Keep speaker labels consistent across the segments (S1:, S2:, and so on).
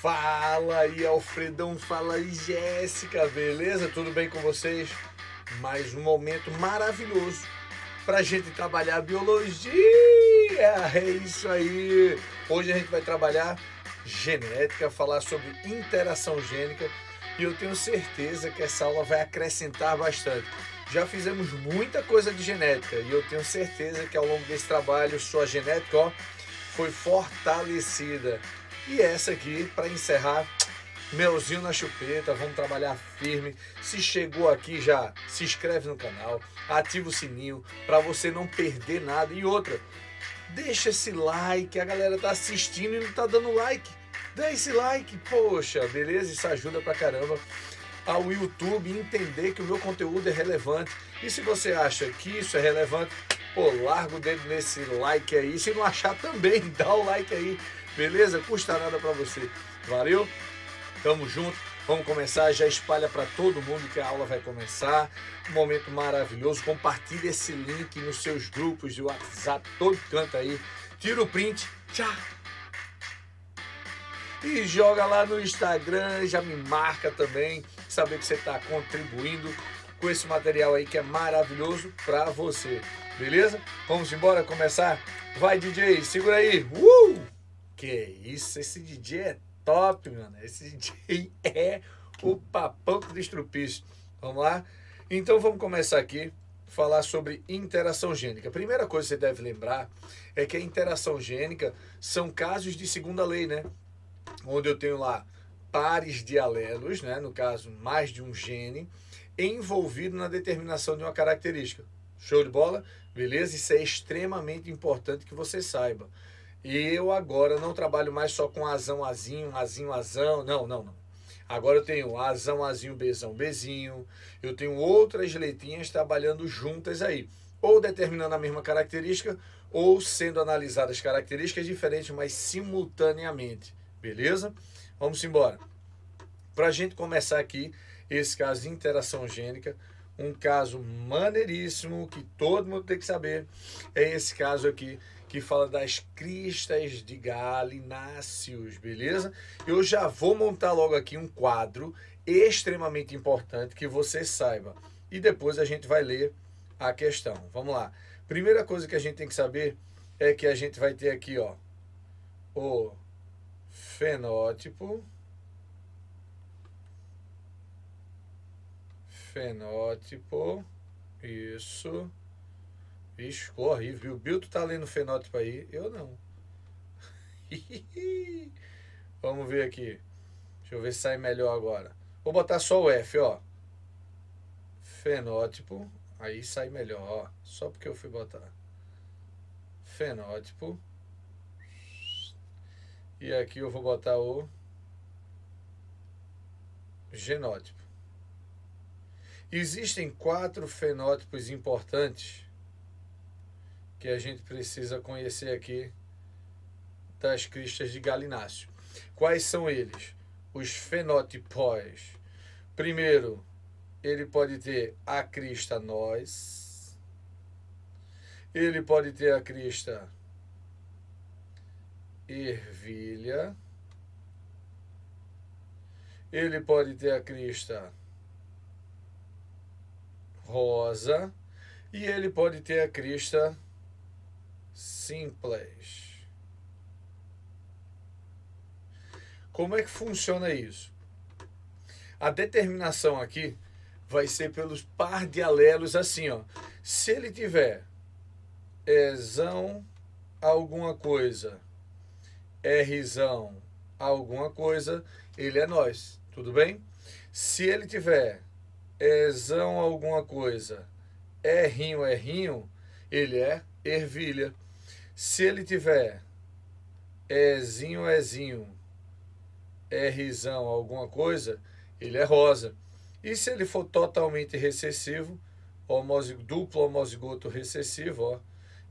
S1: Fala aí, Alfredão, fala aí, Jéssica, beleza? Tudo bem com vocês? Mais um momento maravilhoso para a gente trabalhar biologia. É isso aí. Hoje a gente vai trabalhar genética, falar sobre interação gênica e eu tenho certeza que essa aula vai acrescentar bastante. Já fizemos muita coisa de genética e eu tenho certeza que ao longo desse trabalho sua genética ó, foi fortalecida. E essa aqui, para encerrar, melzinho na chupeta, vamos trabalhar firme. Se chegou aqui já, se inscreve no canal, ativa o sininho para você não perder nada. E outra, deixa esse like, a galera tá assistindo e não tá dando like. Dá esse like, poxa, beleza? Isso ajuda pra caramba ao YouTube entender que o meu conteúdo é relevante. E se você acha que isso é relevante, pô, larga o dedo nesse like aí. Se não achar também, dá o like aí Beleza? Custa nada para você. Valeu? Tamo junto. Vamos começar, já espalha para todo mundo que a aula vai começar. Um momento maravilhoso. Compartilha esse link nos seus grupos de WhatsApp, todo canto aí. Tira o print. Tchau. E joga lá no Instagram, já me marca também, saber que você está contribuindo com esse material aí que é maravilhoso para você. Beleza? Vamos embora começar? Vai, DJ, segura aí. Uh! Que isso, esse DJ é top, mano. Esse DJ é o papão do estrupício. Vamos lá? Então vamos começar aqui falar sobre interação gênica. A primeira coisa que você deve lembrar é que a interação gênica são casos de segunda lei, né? Onde eu tenho lá pares de alelos, né? no caso, mais de um gene, envolvido na determinação de uma característica. Show de bola? Beleza? Isso é extremamente importante que você saiba. Eu agora não trabalho mais só com azão, azinho, azinho, azão. Não, não, não. Agora eu tenho azão, azinho, bezão, bezinho. Eu tenho outras letrinhas trabalhando juntas aí. Ou determinando a mesma característica, ou sendo analisadas características diferentes, mas simultaneamente. Beleza? Vamos embora. Para a gente começar aqui esse caso de interação gênica, um caso maneiríssimo que todo mundo tem que saber, é esse caso aqui que fala das cristas de galináceos, beleza? Eu já vou montar logo aqui um quadro extremamente importante que você saiba. E depois a gente vai ler a questão. Vamos lá. Primeira coisa que a gente tem que saber é que a gente vai ter aqui, ó, o fenótipo fenótipo isso Bicho, corre, viu? O Bilto tá lendo fenótipo aí. Eu não. Vamos ver aqui. Deixa eu ver se sai melhor agora. Vou botar só o F, ó. Fenótipo. Aí sai melhor, ó. Só porque eu fui botar. Fenótipo. E aqui eu vou botar o genótipo. Existem quatro fenótipos importantes que a gente precisa conhecer aqui das cristas de galináceo. Quais são eles? Os fenótipos. Primeiro, ele pode ter a crista nós. Ele pode ter a crista ervilha. Ele pode ter a crista rosa. E ele pode ter a crista simples. Como é que funciona isso? A determinação aqui vai ser pelos par de alelos assim, ó. Se ele tiver Ezão alguma coisa, Rzão alguma coisa, ele é nós, tudo bem? Se ele tiver Ezão alguma coisa, Rinho, Rinho, ele é ervilha. Se ele tiver Ezinho, Ezinho, Rzão, alguma coisa, ele é rosa. E se ele for totalmente recessivo, homose, duplo homozigoto recessivo, ó,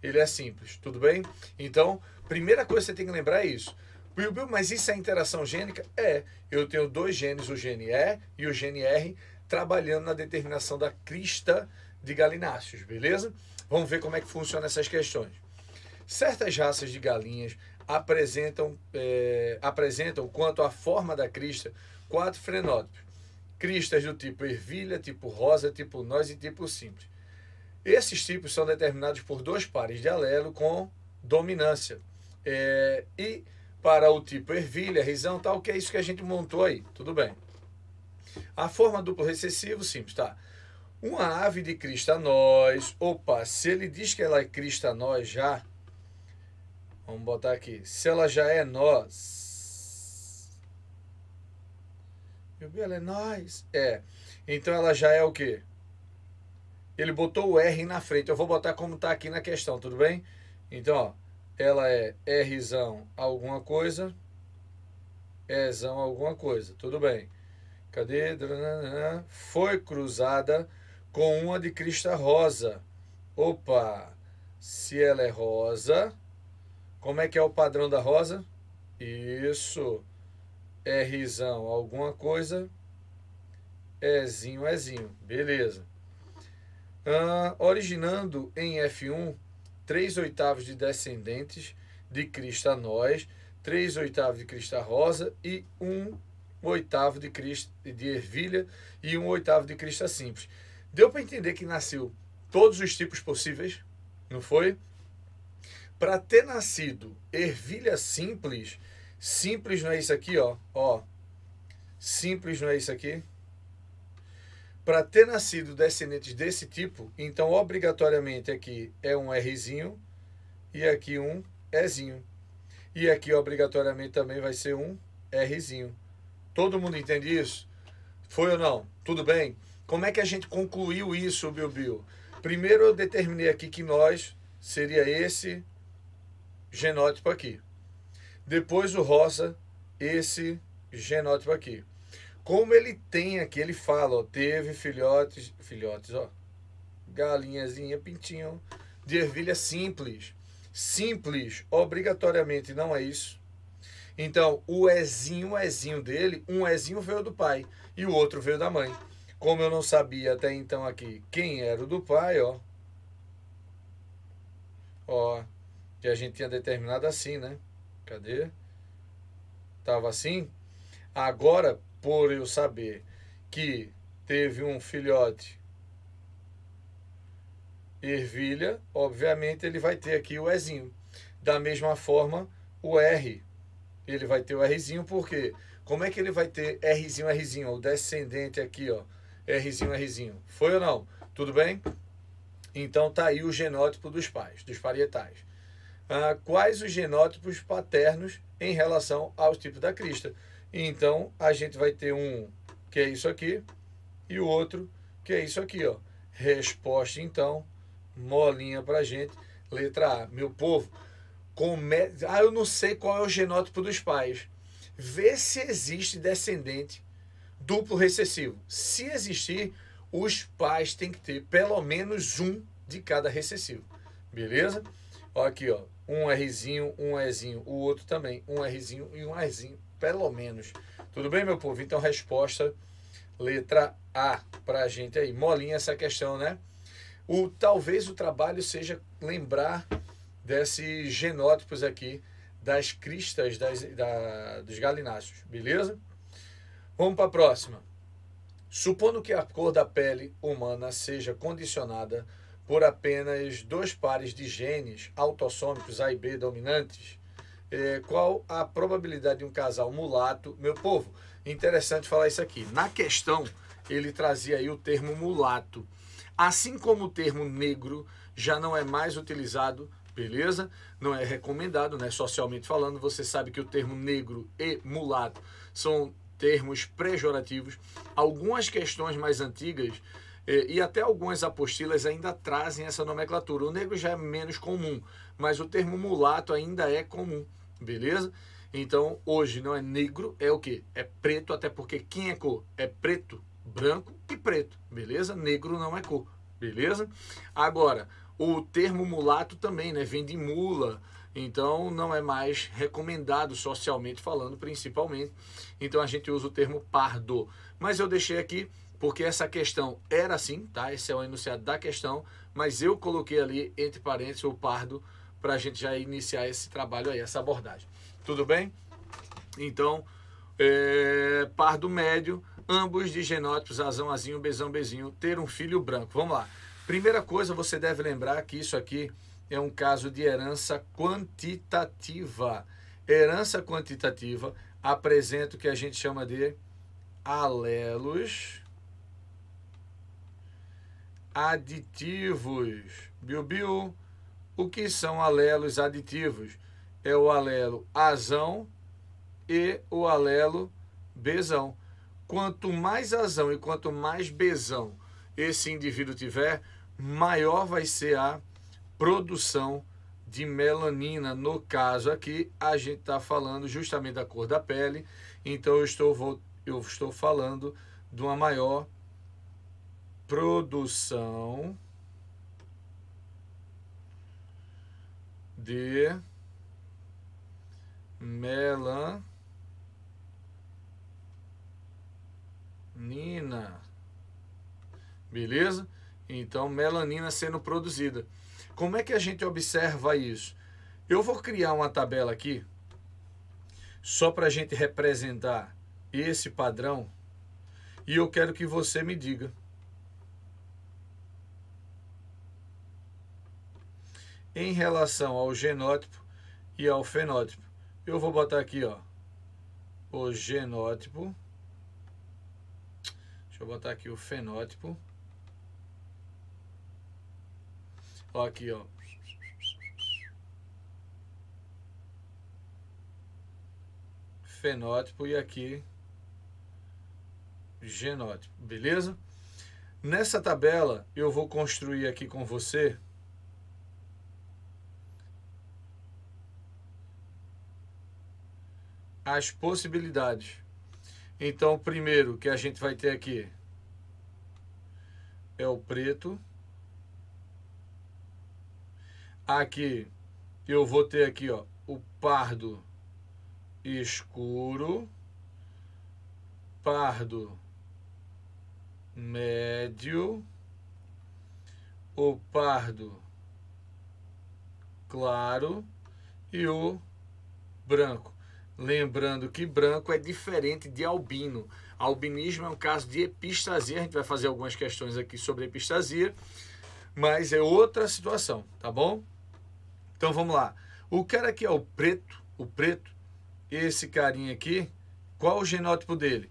S1: ele é simples, tudo bem? Então, primeira coisa que você tem que lembrar é isso. mas isso é interação gênica? É. Eu tenho dois genes, o gene E e o gene R, trabalhando na determinação da crista de galináceos, beleza? Vamos ver como é que funciona essas questões. Certas raças de galinhas apresentam, é, apresentam quanto à forma da crista, quatro frenótipos. Cristas do tipo ervilha, tipo rosa, tipo nós e tipo simples. Esses tipos são determinados por dois pares de alelo com dominância. É, e para o tipo ervilha, risão, tal, que é isso que a gente montou aí. Tudo bem. A forma duplo recessivo, simples, tá? Uma ave de crista nós, opa, se ele diz que ela é crista nós já, Vamos botar aqui. Se ela já é nós. Meu ela é nós. É. Então ela já é o quê? Ele botou o R na frente. Eu vou botar como está aqui na questão, tudo bem? Então, ó, ela é Rzão alguma coisa. Ezão alguma coisa. Tudo bem. Cadê? Foi cruzada com uma de crista rosa. Opa! Se ela é rosa, como é que é o padrão da rosa? Isso. Rzão, alguma coisa. Ezinho, Ezinho. Beleza. originando em F1, 3 oitavos de descendentes de crista nós, 3 oitavos de crista rosa e 1 oitavo de, crista, de ervilha e 1 oitavo de crista simples. Deu para entender que nasceu todos os tipos possíveis, não foi? Para ter nascido ervilha simples, simples não é isso aqui, ó. ó. Simples não é isso aqui? Para ter nascido descendentes desse tipo, então obrigatoriamente aqui é um Rzinho e aqui um Ezinho. E aqui obrigatoriamente também vai ser um Rzinho. Todo mundo entende isso? Foi ou não? Tudo bem? Como é que a gente concluiu isso, Bilbil? Primeiro eu determinei aqui que nós seria esse genótipo aqui. Depois o roça, esse genótipo aqui. Como ele tem aqui, ele fala, ó, teve filhotes, filhotes, ó, galinhazinha, pintinho, de ervilha simples. Simples, obrigatoriamente, não é isso. Então, o ezinho, o ezinho dele, um ezinho veio do pai e o outro veio da mãe. Como eu não sabia até então aqui quem era o do pai, ó. Ó, que a gente tinha determinado assim, né? Cadê? Tava assim. Agora, por eu saber que teve um filhote ervilha, obviamente ele vai ter aqui o Ezinho. Da mesma forma, o R. Ele vai ter o Rzinho, porque como é que ele vai ter Rzinho, Rzinho? O descendente aqui, ó. Rzinho, Rzinho. Foi ou não? Tudo bem? Então tá aí o genótipo dos pais, dos parietais ah, quais os genótipos paternos em relação aos tipos da crista. Então, a gente vai ter um que é isso aqui e o outro que é isso aqui. Ó. Resposta, então, molinha para gente. Letra A. Meu povo, come... ah, eu não sei qual é o genótipo dos pais. Vê se existe descendente duplo recessivo. Se existir, os pais têm que ter pelo menos um de cada recessivo. Beleza? Ó, aqui, ó um Rzinho, um Ezinho, o outro também, um Rzinho e um Rzinho, pelo menos. Tudo bem, meu povo? Então, resposta letra A para a gente aí. Molinha essa questão, né? O, talvez o trabalho seja lembrar desses genótipos aqui, das cristas das, da, dos galináceos, beleza? Vamos para a próxima. Supondo que a cor da pele humana seja condicionada por apenas dois pares de genes autossômicos A e B dominantes, é, qual a probabilidade de um casal mulato? Meu povo, interessante falar isso aqui. Na questão, ele trazia aí o termo mulato. Assim como o termo negro já não é mais utilizado, beleza? Não é recomendado, né? Socialmente falando, você sabe que o termo negro e mulato são termos pejorativos. Algumas questões mais antigas é, e, até algumas apostilas ainda trazem essa nomenclatura. O negro já é menos comum, mas o termo mulato ainda é comum, beleza? Então, hoje não é negro, é o quê? É preto, até porque quem é cor? É preto, branco e preto, beleza? Negro não é cor, beleza? Agora, o termo mulato também, né? Vem de mula, então não é mais recomendado socialmente falando, principalmente. Então a gente usa o termo pardo. Mas eu deixei aqui porque essa questão era assim, tá? Esse é o enunciado da questão, mas eu coloquei ali entre parênteses o pardo para a gente já iniciar esse trabalho aí, essa abordagem. Tudo bem? Então, é, pardo médio, ambos de genótipos, azão, azinho, bezão, bezinho, ter um filho branco. Vamos lá. Primeira coisa, você deve lembrar que isso aqui é um caso de herança quantitativa. Herança quantitativa apresenta o que a gente chama de alelos aditivos. Biu-biu, o que são alelos aditivos? É o alelo azão e o alelo bezão. Quanto mais azão e quanto mais bezão esse indivíduo tiver, maior vai ser a produção de melanina. No caso aqui, a gente está falando justamente da cor da pele, então eu estou, vou, eu estou falando de uma maior produção de melanina. Beleza? Então, melanina sendo produzida. Como é que a gente observa isso? Eu vou criar uma tabela aqui, só para a gente representar esse padrão, e eu quero que você me diga em relação ao genótipo e ao fenótipo. Eu vou botar aqui, ó, o genótipo. Deixa eu botar aqui o fenótipo. Ó, aqui, ó. Fenótipo e aqui genótipo, beleza? Nessa tabela eu vou construir aqui com você as possibilidades. Então, o primeiro que a gente vai ter aqui é o preto. Aqui eu vou ter aqui, ó, o pardo escuro, pardo médio, o pardo claro e o branco. Lembrando que branco é diferente de albino. Albinismo é um caso de epistasia. A gente vai fazer algumas questões aqui sobre epistasia, mas é outra situação, tá bom? Então vamos lá. O cara que é o preto, o preto, esse carinha aqui, qual o genótipo dele?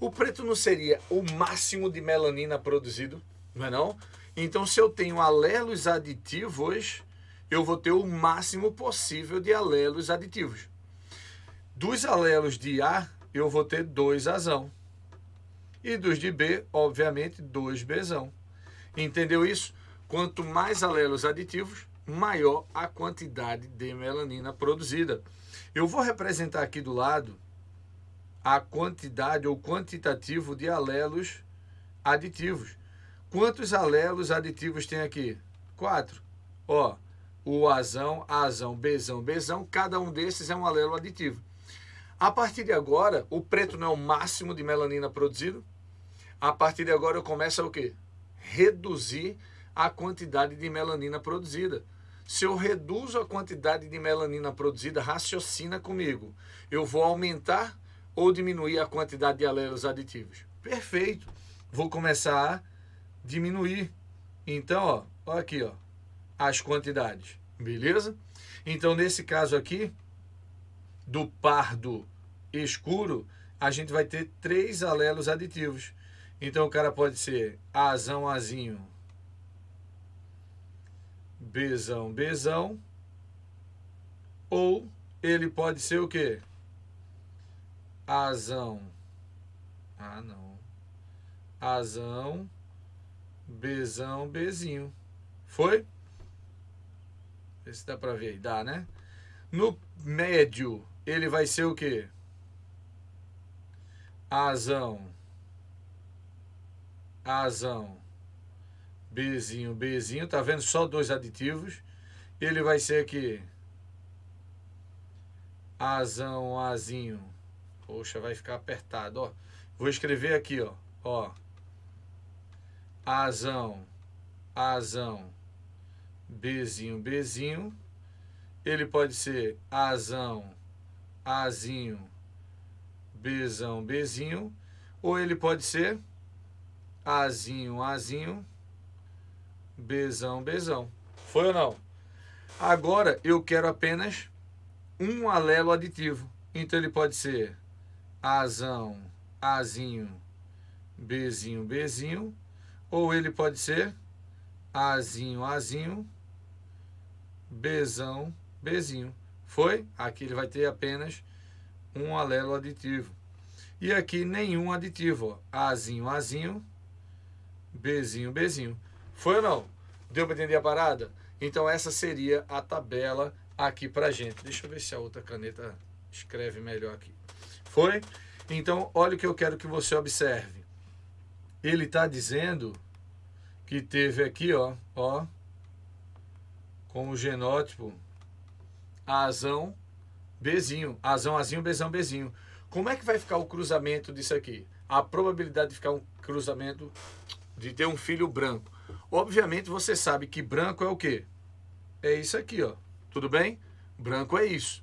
S1: O preto não seria o máximo de melanina produzido, não é não? Então se eu tenho alelos aditivos, eu vou ter o máximo possível de alelos aditivos. Dos alelos de A, eu vou ter 2Azão. E dos de B, obviamente, 2Bzão. Entendeu isso? Quanto mais alelos aditivos, maior a quantidade de melanina produzida. Eu vou representar aqui do lado a quantidade ou quantitativo de alelos aditivos. Quantos alelos aditivos tem aqui? Quatro. Ó, o azão, azão, bezão, bezão, cada um desses é um alelo aditivo. A partir de agora, o preto não é o máximo de melanina produzido. A partir de agora eu começo a o quê? Reduzir a quantidade de melanina produzida. Se eu reduzo a quantidade de melanina produzida, raciocina comigo. Eu vou aumentar ou diminuir a quantidade de alelos aditivos? Perfeito. Vou começar a diminuir. Então, ó, ó aqui, ó, as quantidades. Beleza? Então, nesse caso aqui, do pardo escuro, a gente vai ter três alelos aditivos. Então o cara pode ser azão, azinho, bezão, bezão, ou ele pode ser o quê? Azão. Ah, não. Azão, bezão, bezinho. Foi? Vê se dá para ver aí. Dá, né? No médio ele vai ser o quê? Azão. Azão. Bzinho, Bzinho. Tá vendo? Só dois aditivos. Ele vai ser aqui. Azão, Azinho. Poxa, vai ficar apertado, ó. Vou escrever aqui, ó. Ó. Azão, Azão. Bzinho, Bzinho. Ele pode ser Azão, Azinho, Bzão, Bzinho, ou ele pode ser Azinho, Azinho, Bzão, Bzão. Foi ou não? Agora eu quero apenas um alelo aditivo. Então ele pode ser Azão, Azinho, Bzinho, Bzinho, ou ele pode ser Azinho, Azinho, Bezão, Bezinho. Foi? Aqui ele vai ter apenas um alelo aditivo. E aqui nenhum aditivo. Ó. Azinho, Azinho. Bzinho, Bzinho. Foi ou não? Deu para entender a parada? Então essa seria a tabela aqui para gente. Deixa eu ver se a outra caneta escreve melhor aqui. Foi? Então olha o que eu quero que você observe. Ele está dizendo que teve aqui, ó, ó, com o genótipo Azão, Bezinho. Azão, Azinho, Bezão, Bezinho. Como é que vai ficar o cruzamento disso aqui? A probabilidade de ficar um cruzamento de ter um filho branco. Obviamente você sabe que branco é o quê? É isso aqui, ó. Tudo bem? Branco é isso.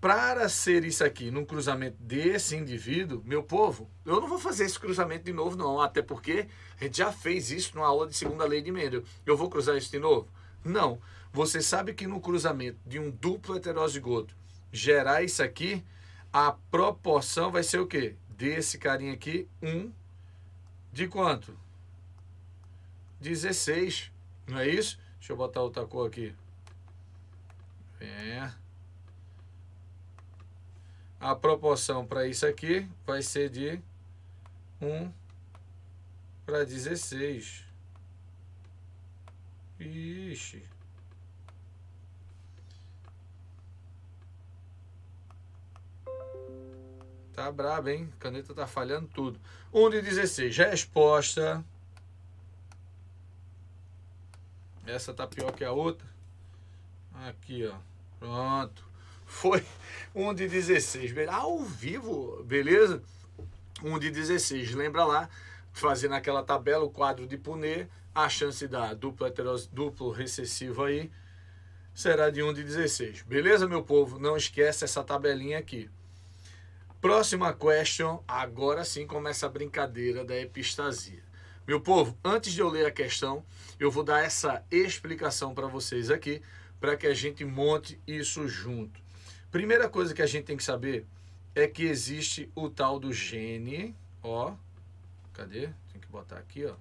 S1: Para ser isso aqui num cruzamento desse indivíduo, meu povo, eu não vou fazer esse cruzamento de novo, não. Até porque a gente já fez isso numa aula de segunda lei de Mendel. Eu vou cruzar isso de novo? Não. Você sabe que no cruzamento de um duplo heterozigoto gerar isso aqui, a proporção vai ser o quê? Desse carinha aqui, 1 um, de quanto? 16, não é isso? Deixa eu botar outra cor aqui. É. A proporção para isso aqui vai ser de 1 para 16. Ixi. Tá brabo, hein? A caneta tá falhando tudo. 1 de 16. Resposta. Essa tá pior que a outra. Aqui, ó. Pronto. Foi 1 de 16. Ao vivo, beleza? 1 de 16. Lembra lá, fazendo aquela tabela, o quadro de Punet, a chance da dupla duplo recessivo aí será de 1 de 16. Beleza, meu povo? Não esquece essa tabelinha aqui. Próxima question, agora sim começa a brincadeira da epistasia. Meu povo, antes de eu ler a questão, eu vou dar essa explicação para vocês aqui, para que a gente monte isso junto. Primeira coisa que a gente tem que saber é que existe o tal do gene, ó, cadê? Tem que botar aqui, ó.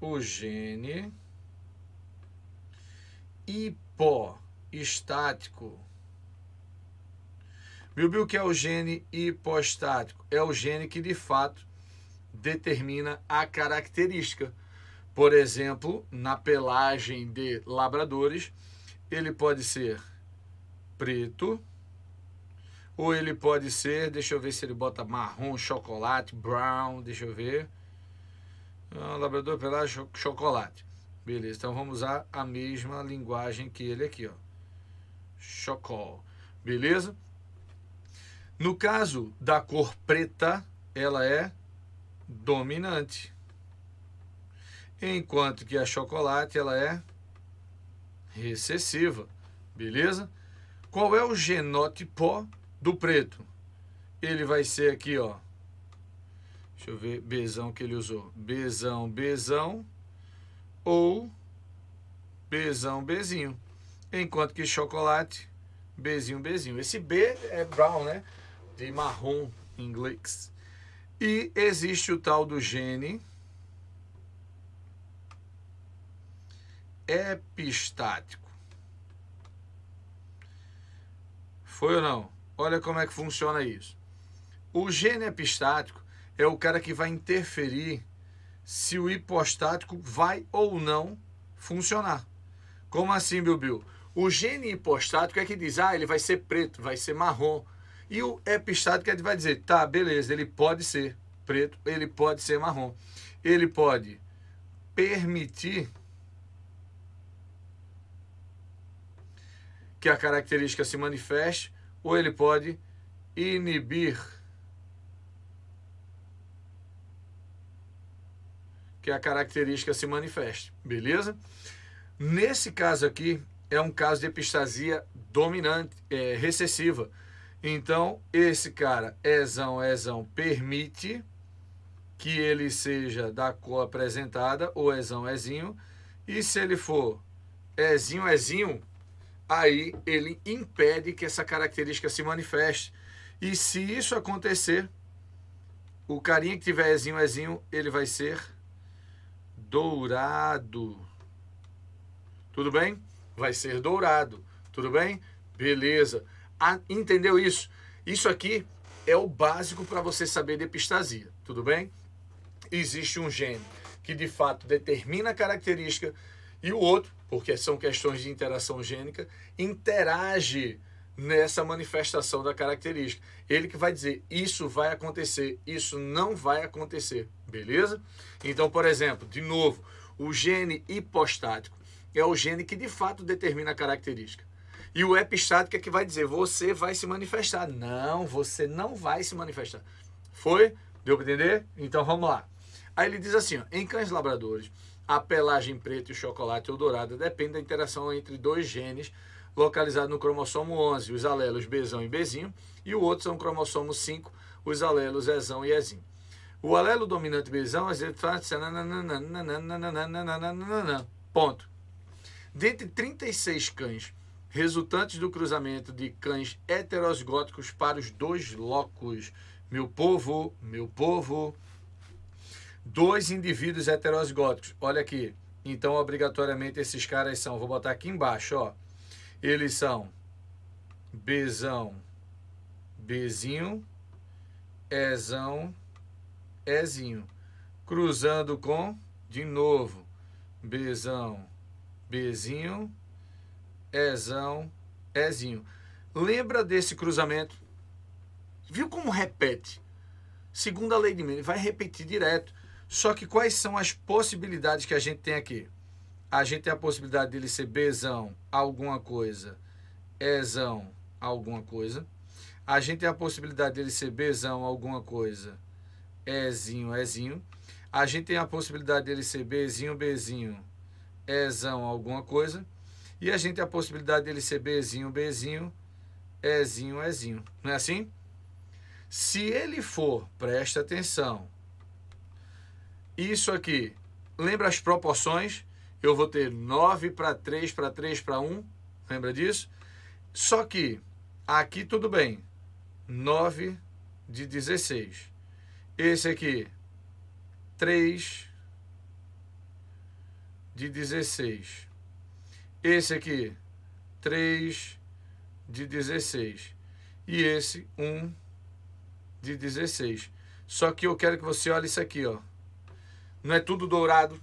S1: O gene hipoestático o que é o gene hipostático? É o gene que de fato determina a característica. Por exemplo, na pelagem de labradores, ele pode ser preto, ou ele pode ser, deixa eu ver se ele bota marrom, chocolate, brown, deixa eu ver. Ah, labrador pelagem, chocolate. Beleza, então vamos usar a mesma linguagem que ele aqui, ó. Chocol. Beleza? No caso da cor preta, ela é dominante. Enquanto que a chocolate ela é recessiva, beleza? Qual é o genótipo do preto? Ele vai ser aqui, ó. Deixa eu ver, Bzão que ele usou. Bzão, bezão. ou Bzão, bezinho. Enquanto que chocolate, bezinho, bezinho. Esse B é brown, né? de marrom em inglês. E existe o tal do gene epistático. Foi ou não? Olha como é que funciona isso. O gene epistático é o cara que vai interferir se o hipostático vai ou não funcionar. Como assim, Bilbil? O gene hipostático é que diz, ah, ele vai ser preto, vai ser marrom, e o epistático é que vai dizer, tá, beleza, ele pode ser preto, ele pode ser marrom. Ele pode permitir que a característica se manifeste ou ele pode inibir que a característica se manifeste, beleza? Nesse caso aqui, é um caso de epistasia dominante, é, recessiva. Então, esse cara, Ezão, Ezão, permite que ele seja da cor apresentada, ou Ezão, Ezinho, e se ele for Ezinho, Ezinho, aí ele impede que essa característica se manifeste. E se isso acontecer, o carinha que tiver Ezinho, Ezinho, ele vai ser dourado. Tudo bem? Vai ser dourado. Tudo bem? Beleza. Ah, entendeu isso? Isso aqui é o básico para você saber de epistasia, tudo bem? Existe um gene que de fato determina a característica e o outro, porque são questões de interação gênica, interage nessa manifestação da característica. Ele que vai dizer isso vai acontecer, isso não vai acontecer, beleza? Então, por exemplo, de novo, o gene hipostático é o gene que de fato determina a característica. E o epistático é que vai dizer, você vai se manifestar. Não, você não vai se manifestar. Foi? Deu para entender? Então vamos lá. Aí ele diz assim, ó, em cães labradores, a pelagem preta e o chocolate ou dourada depende da interação entre dois genes localizados no cromossomo 11, os alelos Bzão e Bzinho, e o outro são o cromossomo 5, os alelos Ezão e Ezinho. O alelo dominante Bzão, às vezes, faz... Ponto. Dentre 36 cães resultantes do cruzamento de cães heterozigóticos para os dois locos. Meu povo, meu povo, dois indivíduos heterozigóticos. Olha aqui. Então, obrigatoriamente, esses caras são, vou botar aqui embaixo, ó. Eles são Bzão, Bzinho, Ezão, Ezinho. Cruzando com, de novo, Bzão, Bzinho, Ezão, Ezinho. Lembra desse cruzamento? Viu como repete? Segunda lei de Mendes, vai repetir direto. Só que quais são as possibilidades que a gente tem aqui? A gente tem a possibilidade dele ser Bzão, alguma coisa, Ezão, alguma coisa. A gente tem a possibilidade dele ser Bzão, alguma coisa, Ezinho, Ezinho. A gente tem a possibilidade dele ser Bzinho, Bzinho, Ezão, alguma coisa. E a gente tem a possibilidade dele ser Bzinho, Bzinho, Ezinho, Ezinho. Não é assim? Se ele for, presta atenção, isso aqui, lembra as proporções? Eu vou ter 9 para 3 para 3 para 1, lembra disso? Só que aqui tudo bem, 9 de 16. Esse aqui, 3 de 16. Esse aqui, 3 de 16. E esse, 1 de 16. Só que eu quero que você olhe isso aqui, ó. Não é tudo dourado.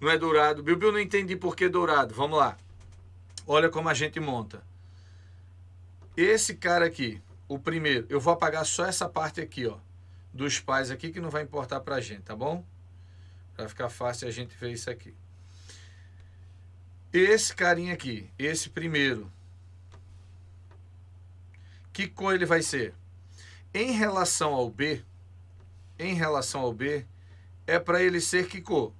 S1: Não é dourado. Bilbil, não entendi por que dourado. Vamos lá. Olha como a gente monta. Esse cara aqui, o primeiro, eu vou apagar só essa parte aqui, ó. Dos pais aqui, que não vai importar pra gente, tá bom? Pra ficar fácil a gente ver isso aqui. Esse carinha aqui, esse primeiro. Que cor ele vai ser? Em relação ao B, em relação ao B, é para ele ser que cor?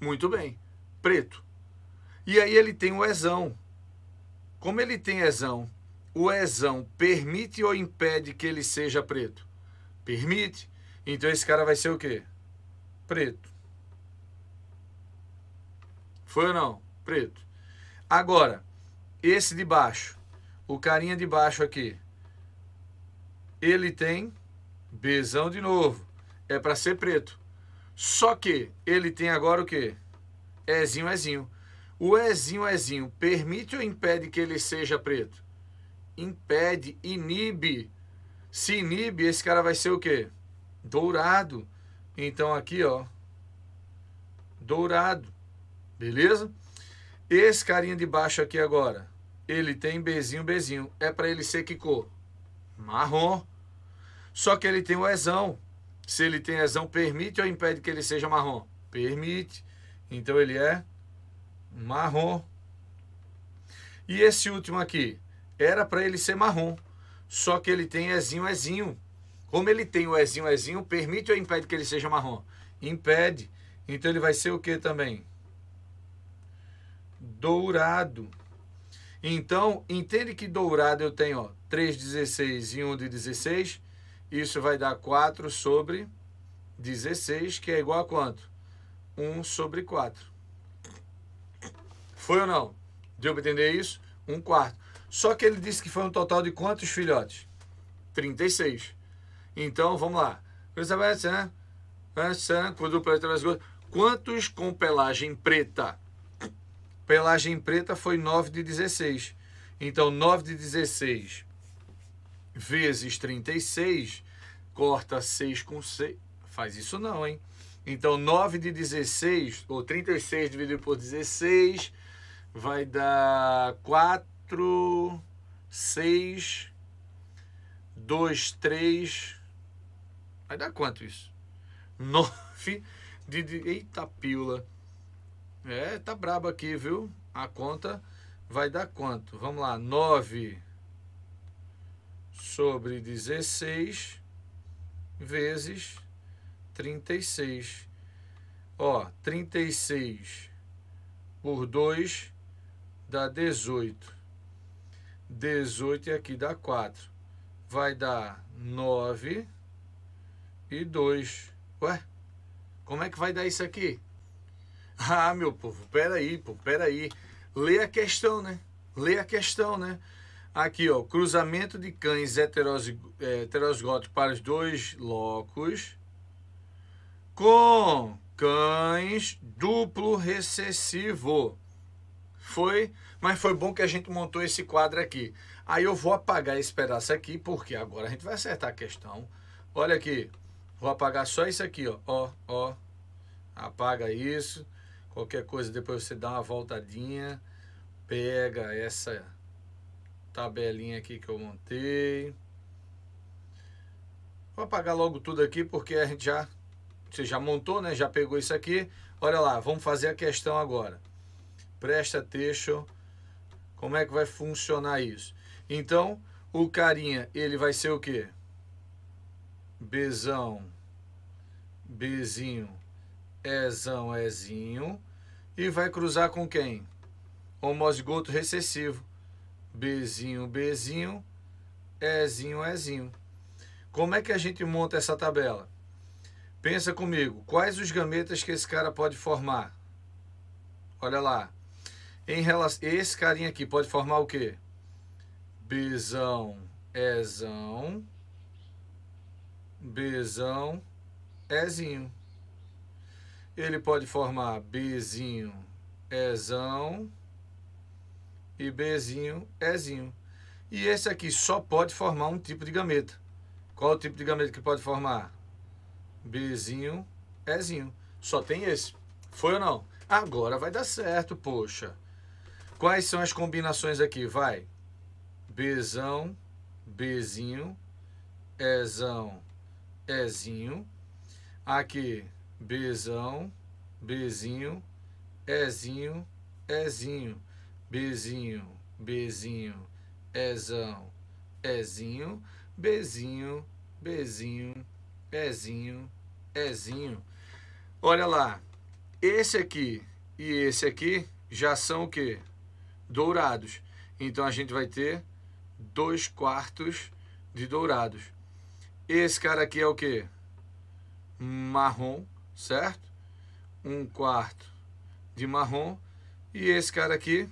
S1: Muito bem, preto. E aí ele tem o ezão. Como ele tem ezão, o ezão permite ou impede que ele seja preto? Permite. Então esse cara vai ser o quê? Preto. Foi ou não? preto. Agora, esse de baixo, o carinha de baixo aqui, ele tem besão de novo. É para ser preto. Só que ele tem agora o quê? Ezinho, Ezinho. O Ezinho, Ezinho permite ou impede que ele seja preto? Impede, inibe. Se inibe, esse cara vai ser o quê? Dourado. Então aqui, ó. Dourado. Beleza? Esse carinha de baixo aqui agora, ele tem bezinho, bezinho. É para ele ser que cor? Marrom. Só que ele tem o ezão. Se ele tem ezão, permite ou impede que ele seja marrom? Permite. Então ele é marrom. E esse último aqui, era para ele ser marrom. Só que ele tem ezinho, ezinho. Como ele tem o ezinho, ezinho, permite ou impede que ele seja marrom? Impede. Então ele vai ser o que também? Dourado. Então, entende que Dourado eu tenho ó, 3 16 e 1 de 16. Isso vai dar 4 sobre 16, que é igual a quanto? 1 sobre 4. Foi ou não? Deu para entender isso? 1 quarto. Só que ele disse que foi um total de quantos filhotes? 36. Então, vamos lá. Né? Né? Quantos com pelagem preta Pelagem preta foi 9 de 16. Então, 9 de 16 vezes 36, corta 6 com 6. Faz isso não, hein? Então, 9 de 16, ou 36 dividido por 16, vai dar 4, 6, 2, 3. Vai dar quanto isso? 9 de. de eita, pílula! É, tá brabo aqui, viu? A conta vai dar quanto? Vamos lá, 9 sobre 16 vezes 36. Ó, 36 por 2 dá 18. 18 aqui dá 4. Vai dar 9 e 2. Ué, como é que vai dar isso aqui? Ah, meu povo, peraí, pô, peraí. Lê a questão, né? Lê a questão, né? Aqui, ó, cruzamento de cães é, heterosgóticos para os dois locos com cães duplo recessivo. Foi, mas foi bom que a gente montou esse quadro aqui. Aí eu vou apagar esse pedaço aqui, porque agora a gente vai acertar a questão. Olha aqui, vou apagar só isso aqui, ó, ó, ó. Apaga isso. Qualquer coisa, depois você dá uma voltadinha, pega essa tabelinha aqui que eu montei. Vou apagar logo tudo aqui porque a gente já você já montou, né? Já pegou isso aqui. Olha lá, vamos fazer a questão agora. Presta atenção como é que vai funcionar isso. Então, o carinha, ele vai ser o quê? Bezão, bezinho. Ezão, Ezinho. E vai cruzar com quem? Homozigoto recessivo. Bzinho, Bzinho. Ezinho, Ezinho. Como é que a gente monta essa tabela? Pensa comigo, quais os gametas que esse cara pode formar? Olha lá. Em relação, esse carinha aqui pode formar o quê? Bzão, Ezão. Bzão, Ezinho. Ele pode formar Bzinho, Ezão e Bzinho, Ezinho. E esse aqui só pode formar um tipo de gameta. Qual é o tipo de gameta que pode formar? Bzinho, Ezinho. Só tem esse. Foi ou não? Agora vai dar certo, poxa. Quais são as combinações aqui? Vai. Bzão, Bzinho, Ezão, Ezinho. Aqui, Bzão, Bzinho, Ezinho, Ezinho, Bzinho, Bzinho, Ezão, Ezinho, Bezinho, Bezinho, Ezinho, Ezinho. Olha lá, esse aqui e esse aqui já são o quê? Dourados. Então a gente vai ter dois quartos de dourados. Esse cara aqui é o quê? Marrom certo? Um quarto de marrom e esse cara aqui,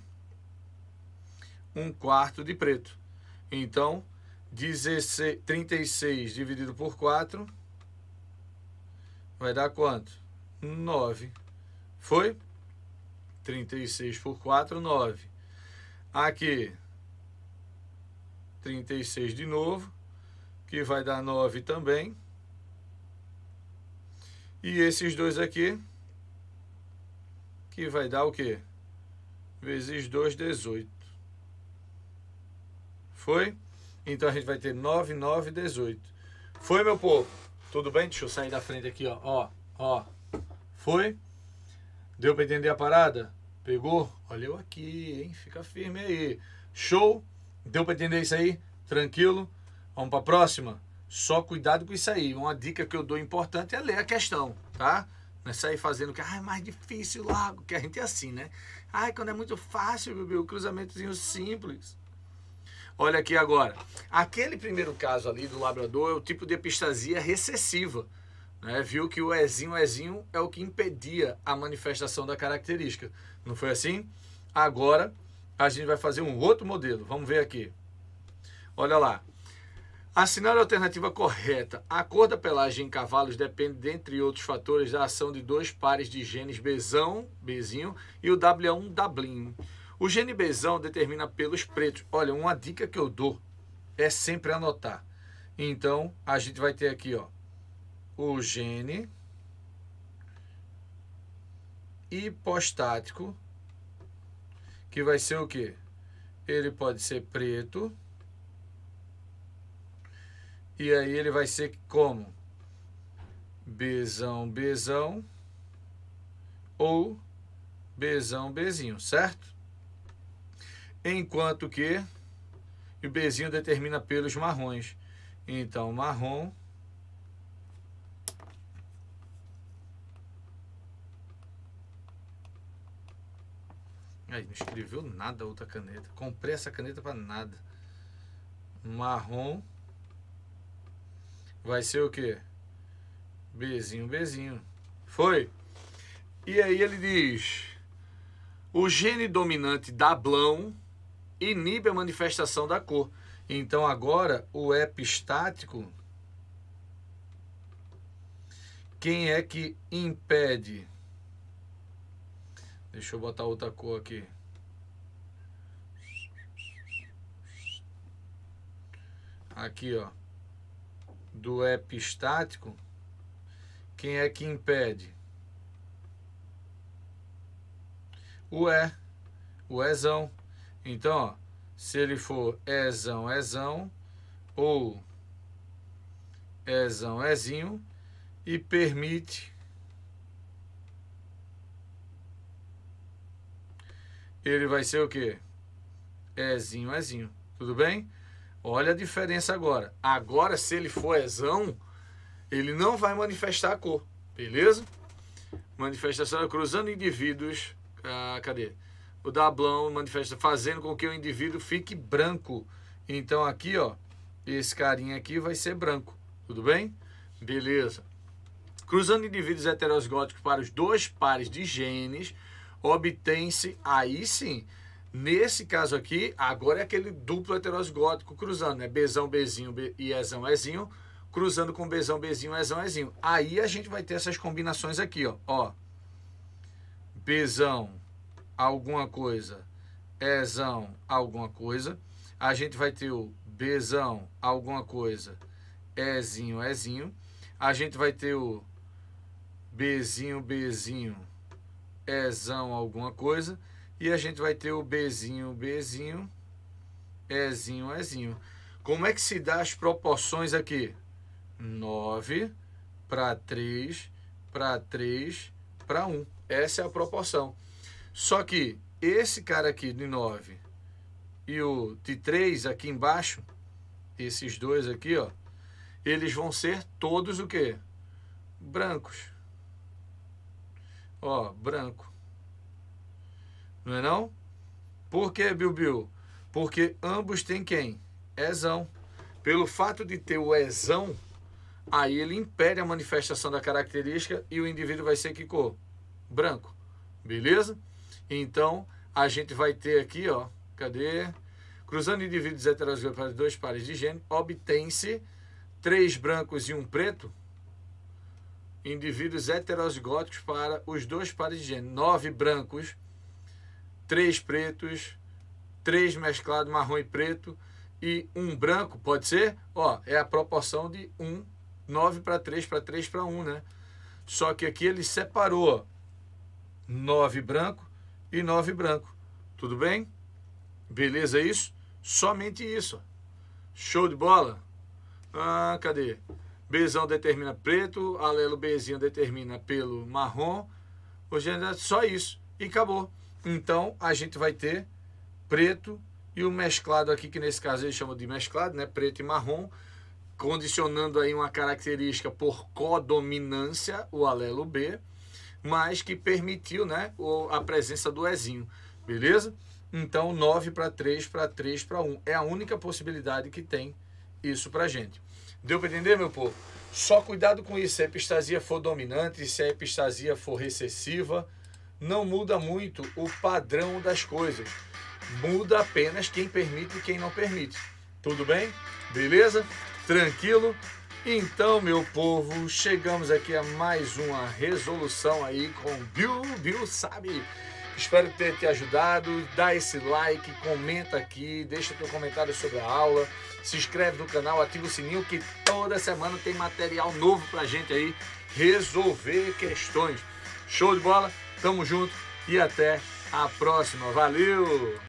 S1: um quarto de preto. Então, 16, 36 dividido por 4 vai dar quanto? 9. Foi? 36 por 4, 9. Aqui, 36 de novo, que vai dar 9 também. E esses dois aqui, que vai dar o quê? Vezes 2, 18. Foi? Então a gente vai ter 9, 9, 18. Foi, meu povo? Tudo bem? Deixa eu sair da frente aqui, ó. Ó, ó. Foi? Deu para entender a parada? Pegou? Olha eu aqui, hein? Fica firme aí. Show? Deu para entender isso aí? Tranquilo? Vamos para a próxima? Só cuidado com isso aí. Uma dica que eu dou importante é ler a questão, tá? Não é sair fazendo que ah, é mais difícil largo, que a gente é assim, né? Ai, quando é muito fácil, o cruzamentozinho simples. Olha aqui agora. Aquele primeiro caso ali do labrador é o tipo de epistasia recessiva. Né? Viu que o Ezinho, Ezinho é o que impedia a manifestação da característica. Não foi assim? Agora a gente vai fazer um outro modelo. Vamos ver aqui. Olha lá. Assinale a alternativa correta. A cor da pelagem em cavalos depende, dentre outros fatores, da ação de dois pares de genes Bzão, Bzinho e o W1 W O gene Bzão determina pelos pretos. Olha, uma dica que eu dou é sempre anotar. Então, a gente vai ter aqui, ó, o gene hipostático, que vai ser o quê? Ele pode ser preto e aí ele vai ser como? Bzão, Bzão ou Bzão, Bzinho, certo? Enquanto que o Bzinho determina pelos marrons. Então, marrom Aí, não escreveu nada outra caneta. Comprei essa caneta para nada. Marrom Vai ser o quê? Bzinho, Bzinho. Foi. E aí ele diz: o gene dominante da blão inibe a manifestação da cor. Então agora o epistático, quem é que impede? Deixa eu botar outra cor aqui. Aqui, ó do epistático, quem é que impede? O é, o ézão. Então, ó, se ele for ézão, ézão, ou ézão, ézinho, e permite ele vai ser o quê? Ézinho, ézinho. Tudo bem? Olha a diferença agora. Agora, se ele for exão, ele não vai manifestar a cor, beleza? Manifestação é cruzando indivíduos. Ah, cadê? O Dablão manifesta fazendo com que o indivíduo fique branco. Então aqui, ó, esse carinha aqui vai ser branco. Tudo bem? Beleza. Cruzando indivíduos heterozigóticos para os dois pares de genes, obtém-se aí sim Nesse caso aqui, agora é aquele duplo heterozigótico cruzando, né? Bezão, Bezinho e Ezão, Ezinho, cruzando com Bezão, Bezinho, Ezão, Ezinho. Aí a gente vai ter essas combinações aqui, ó. ó. Bezão, alguma coisa, Ezão, alguma coisa. A gente vai ter o Bezão, alguma coisa, Ezinho, Ezinho. A gente vai ter o Bezinho, Bezinho, Ezão, alguma coisa. E a gente vai ter o Bzinho, Bzinho, Ezinho, Ezinho. Como é que se dá as proporções aqui? 9 para 3 para 3 para 1. Essa é a proporção. Só que esse cara aqui de 9 e o de 3 aqui embaixo, esses dois aqui, ó, eles vão ser todos o quê? Brancos. Ó, branco. Não é não? Por que, Bilbil? Porque ambos têm quem? Ezão. Pelo fato de ter o ezão, aí ele impede a manifestação da característica e o indivíduo vai ser que cor? Branco. Beleza? Então, a gente vai ter aqui, ó, cadê? Cruzando indivíduos heterozigotos para dois pares de gênero, obtém-se três brancos e um preto, indivíduos heterozigóticos para os dois pares de gênero. Nove brancos três pretos, três mesclado marrom e preto e um branco, pode ser? Ó, é a proporção de 1, 9 para 3 para 3 para 1, né? Só que aqui ele separou 9 branco e 9 branco. Tudo bem? Beleza isso? Somente isso. Show de bola? Ah, cadê? Bzão determina preto, alelo Bzinho determina pelo marrom. Hoje é só isso. E acabou. Então a gente vai ter preto e o mesclado aqui, que nesse caso ele chama de mesclado, né? preto e marrom, condicionando aí uma característica por codominância, o alelo B, mas que permitiu né, a presença do Ezinho, beleza? Então 9 para 3 para 3 para 1 é a única possibilidade que tem isso para gente. Deu para entender, meu povo? Só cuidado com isso, se a epistasia for dominante, se a epistasia for recessiva, não muda muito o padrão das coisas. Muda apenas quem permite e quem não permite. Tudo bem? Beleza? Tranquilo? Então, meu povo, chegamos aqui a mais uma resolução aí com Bill, Bill sabe. Espero ter te ajudado. Dá esse like, comenta aqui, deixa teu comentário sobre a aula, se inscreve no canal, ativa o sininho que toda semana tem material novo pra gente aí resolver questões. Show de bola? Tamo junto e até a próxima. Valeu!